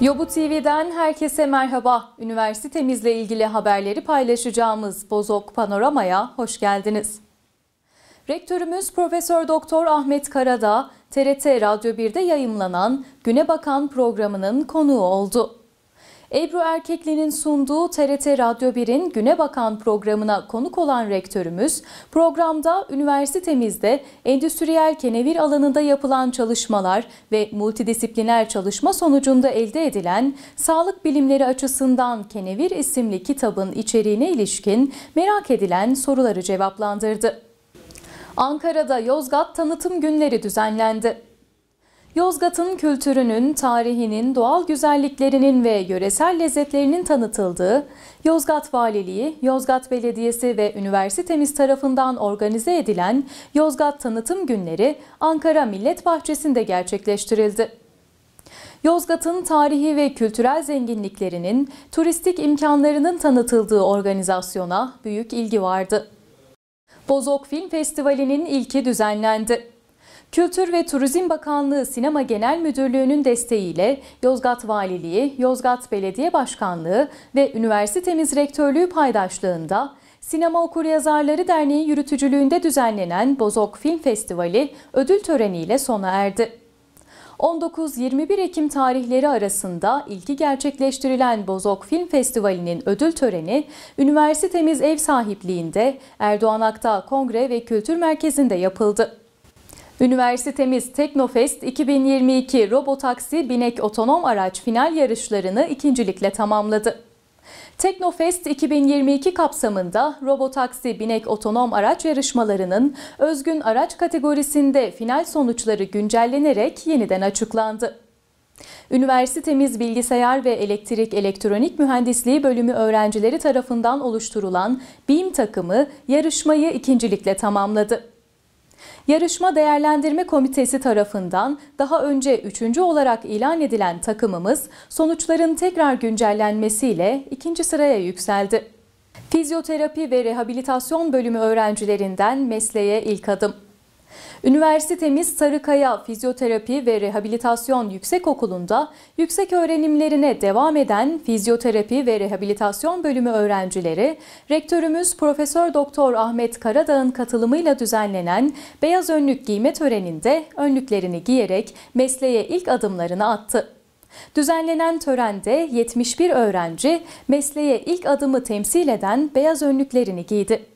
Yobu TV'den herkese merhaba. Üniversitemizle ilgili haberleri paylaşacağımız Bozok Panorama'ya hoş geldiniz. Rektörümüz Profesör Doktor Ahmet Karada, TRT Radyo 1'de yayımlanan Güne Bakan programının konuğu oldu. Ebru Erkekli'nin sunduğu TRT Radyo 1'in Güne Bakan programına konuk olan rektörümüz, programda üniversitemizde endüstriyel kenevir alanında yapılan çalışmalar ve multidisipliner çalışma sonucunda elde edilen Sağlık Bilimleri açısından Kenevir isimli kitabın içeriğine ilişkin merak edilen soruları cevaplandırdı. Ankara'da Yozgat tanıtım günleri düzenlendi. Yozgat'ın kültürünün, tarihinin, doğal güzelliklerinin ve yöresel lezzetlerinin tanıtıldığı Yozgat Valiliği, Yozgat Belediyesi ve üniversitemiz tarafından organize edilen Yozgat Tanıtım Günleri Ankara Millet Bahçesi'nde gerçekleştirildi. Yozgat'ın tarihi ve kültürel zenginliklerinin, turistik imkanlarının tanıtıldığı organizasyona büyük ilgi vardı. Bozok Film Festivali'nin ilki düzenlendi. Kültür ve Turizm Bakanlığı Sinema Genel Müdürlüğü'nün desteğiyle Yozgat Valiliği, Yozgat Belediye Başkanlığı ve Üniversitemiz Rektörlüğü paydaşlığında Sinema Okuryazarları Derneği yürütücülüğünde düzenlenen Bozok Film Festivali ödül töreniyle sona erdi. 19-21 Ekim tarihleri arasında ilki gerçekleştirilen Bozok Film Festivali'nin ödül töreni üniversitemiz ev sahipliğinde Erdoğan Aktağ Kongre ve Kültür Merkezi'nde yapıldı. Üniversitemiz Teknofest 2022 Robotaksi Binek Otonom Araç final yarışlarını ikincilikle tamamladı. Teknofest 2022 kapsamında Robotaksi Binek Otonom Araç yarışmalarının özgün araç kategorisinde final sonuçları güncellenerek yeniden açıklandı. Üniversitemiz Bilgisayar ve Elektrik Elektronik Mühendisliği bölümü öğrencileri tarafından oluşturulan BİM takımı yarışmayı ikincilikle tamamladı. Yarışma Değerlendirme Komitesi tarafından daha önce üçüncü olarak ilan edilen takımımız sonuçların tekrar güncellenmesiyle ikinci sıraya yükseldi. Fizyoterapi ve Rehabilitasyon Bölümü öğrencilerinden mesleğe ilk adım. Üniversitemiz Sarıkaya Fizyoterapi ve Rehabilitasyon Yüksekokulu'nda yüksek öğrenimlerine devam eden Fizyoterapi ve Rehabilitasyon Bölümü öğrencileri, rektörümüz Profesör Doktor Ahmet Karadağ'ın katılımıyla düzenlenen beyaz önlük giyme töreninde önlüklerini giyerek mesleğe ilk adımlarını attı. Düzenlenen törende 71 öğrenci mesleğe ilk adımı temsil eden beyaz önlüklerini giydi.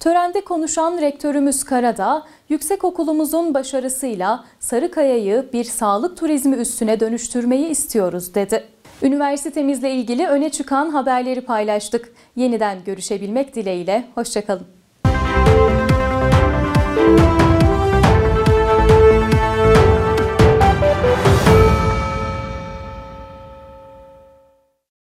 Törende konuşan rektörümüz Karada, yüksekokulumuzun başarısıyla Sarıkaya'yı bir sağlık turizmi üstüne dönüştürmeyi istiyoruz dedi. Üniversitemizle ilgili öne çıkan haberleri paylaştık. Yeniden görüşebilmek dileğiyle, hoşçakalın.